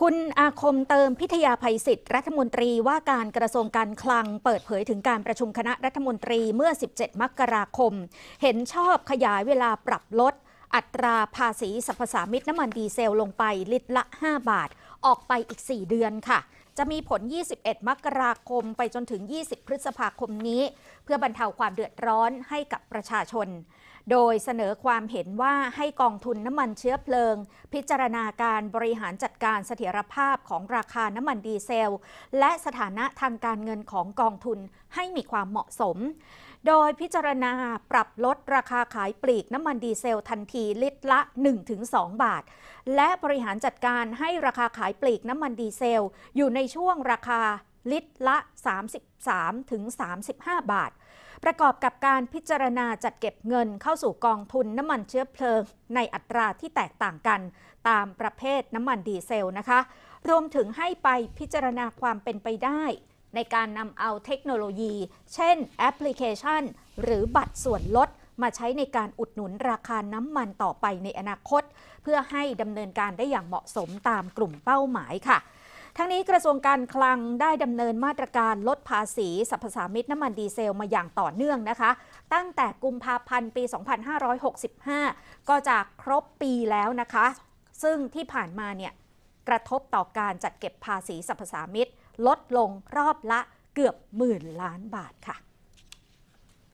คุณอาคมเติมพิทยาภัยศิษย์รัฐมนตรีว่าการกระทรวงการคลังเปิดเผยถึงการประชุมคณะรัฐมนตรีเมื่อ 17 มกราคม เห็นชอบขยายเวลาปรับลด อัตราภาษีสรรพสามิตน้ำมันดีเซลลงไปลิตรละ 5 บาท ออกไปอีก 4 เดือนค่ะจะมีผล 21 มกราคมไปจนถึง 20 พฤษภาคมนี้ เพื่อบรรเทาความเดือดร้อนให้กับประชาชน โดยเสนอความเห็นว่าให้กองทุนน้ำมันเชื้อเพลิง พิจารณาการบริหารจัดการเสถียรภาพของราคาน้ำมันดีเซลและสถานะทางการเงินของกองทุนให้มีความเหมาะสม โดยพิจารณาปรับลดราคาขายปลีกน้ำมันดีเซลทันทีลิตรละ 1-2 บาท และบริหารจัดการให้ราคาขายปลีกน้ำมันดีเซลอยู่ในช่วงราคาลิตรละ 33 ถึง 35 บาท ประกอบกับการพิจารณาจัดเก็บเงินเข้าสู่กองทุนน้ำมันเชื้อเพลิง ในอัตราที่แตกต่างกันตามประเภทน้ำมันดีเซลนะคะ รวมถึงให้ไปพิจารณาความเป็นไปได้ ในการนำเอาเทคโนโลยี เช่น แอปพลิเคชัน หรือบัตรส่วนลด มาใช้ในการอุดหนุนราคาน้ำมันต่อไปในอนาคต เพื่อให้ดำเนินการได้อย่างเหมาะสมตามกลุ่มเป้าหมายค่ะทั้งนี้กระทรวงการคลังได้ดำเนินมาตรการลดภาษีสรรพสามิตน้ำมันดีเซลมาอย่างต่อเนื่องนะคะ ตั้งแต่กุมภาพันธ์ปี 2565 ก็จะครบปีแล้วนะคะ ซึ่งที่ผ่านมาเนี่ยกระทบต่อการจัดเก็บภาษีสรรพสามิตลดลงรอบละเกือบหมื่นล้านบาทค่ะ